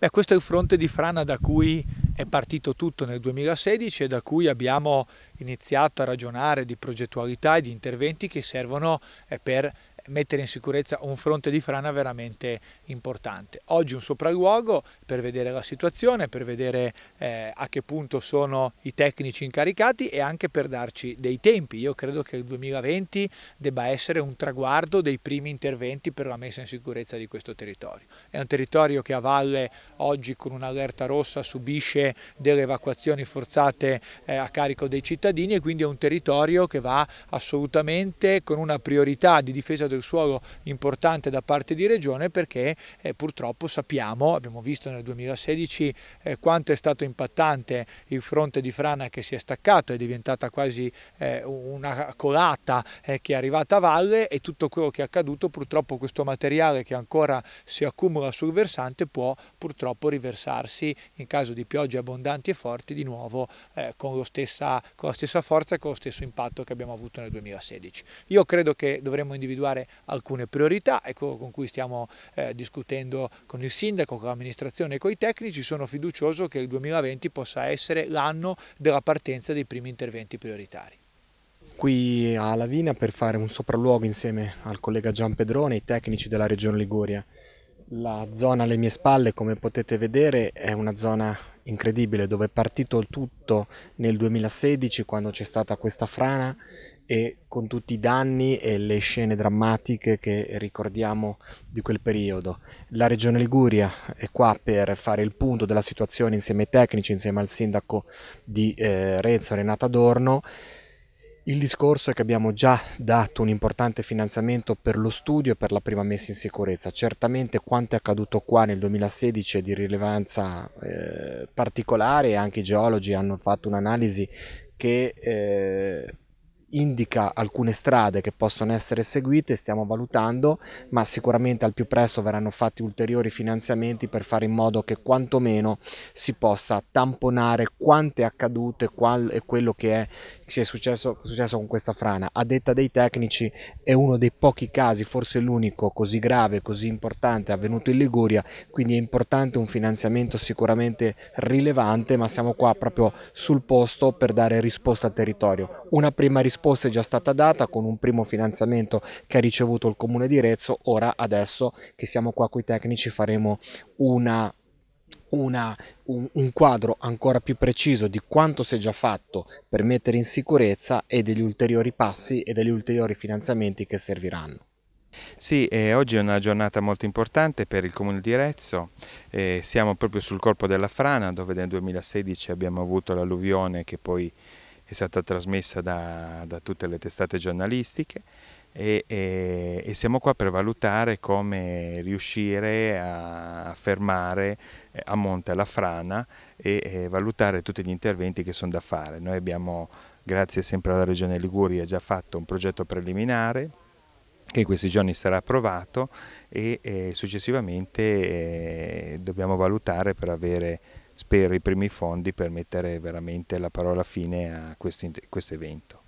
Beh, questo è il fronte di frana da cui è partito tutto nel 2016 e da cui abbiamo iniziato a ragionare di progettualità e di interventi che servono eh, per mettere in sicurezza un fronte di frana veramente importante. Oggi un sopralluogo per vedere la situazione, per vedere eh, a che punto sono i tecnici incaricati e anche per darci dei tempi. Io credo che il 2020 debba essere un traguardo dei primi interventi per la messa in sicurezza di questo territorio. È un territorio che a valle oggi con un'allerta rossa subisce delle evacuazioni forzate eh, a carico dei cittadini e quindi è un territorio che va assolutamente con una priorità di difesa del del suolo importante da parte di Regione perché eh, purtroppo sappiamo, abbiamo visto nel 2016 eh, quanto è stato impattante il fronte di frana che si è staccato, è diventata quasi eh, una colata eh, che è arrivata a valle e tutto quello che è accaduto purtroppo questo materiale che ancora si accumula sul versante può purtroppo riversarsi in caso di piogge abbondanti e forti di nuovo eh, con, stessa, con la stessa forza e con lo stesso impatto che abbiamo avuto nel 2016. Io credo che dovremmo individuare alcune priorità ecco, con cui stiamo eh, discutendo con il sindaco, con l'amministrazione e con i tecnici. Sono fiducioso che il 2020 possa essere l'anno della partenza dei primi interventi prioritari qui a Lavina per fare un sopralluogo insieme al collega Gian Pedrone e ai tecnici della Regione Liguria. La zona alle mie spalle, come potete vedere, è una zona incredibile dove è partito il tutto nel 2016 quando c'è stata questa frana e con tutti i danni e le scene drammatiche che ricordiamo di quel periodo. La Regione Liguria è qua per fare il punto della situazione insieme ai tecnici, insieme al sindaco di eh, Renzo Renata Adorno il discorso è che abbiamo già dato un importante finanziamento per lo studio e per la prima messa in sicurezza. Certamente quanto è accaduto qua nel 2016 è di rilevanza eh, particolare e anche i geologi hanno fatto un'analisi che eh, indica alcune strade che possono essere seguite, stiamo valutando, ma sicuramente al più presto verranno fatti ulteriori finanziamenti per fare in modo che quantomeno si possa tamponare quanto è accaduto e, qual, e quello che è sia successo, successo con questa frana. A detta dei tecnici è uno dei pochi casi, forse l'unico così grave, così importante avvenuto in Liguria, quindi è importante un finanziamento sicuramente rilevante, ma siamo qua proprio sul posto per dare risposta al territorio. Una prima risposta è già stata data con un primo finanziamento che ha ricevuto il comune di Rezzo, ora adesso che siamo qua con i tecnici faremo una una, un, un, quadro ancora più preciso di quanto si è già fatto per mettere in sicurezza e degli ulteriori passi e degli ulteriori finanziamenti che serviranno. Sì, eh, oggi è una giornata molto importante per il Comune di Rezzo, eh, siamo proprio sul corpo della frana dove nel 2016 abbiamo avuto l'alluvione che poi è stata trasmessa da, da tutte le testate giornalistiche e, e, e, siamo qua per valutare come riuscire a fermare eh, a monte la frana e, e valutare tutti gli interventi che sono da fare. Noi abbiamo, grazie sempre alla Regione Liguria, già fatto un progetto preliminare che in questi giorni sarà approvato e, e successivamente eh, dobbiamo valutare per avere, spero, i primi fondi per mettere veramente la parola fine a questo, questo evento.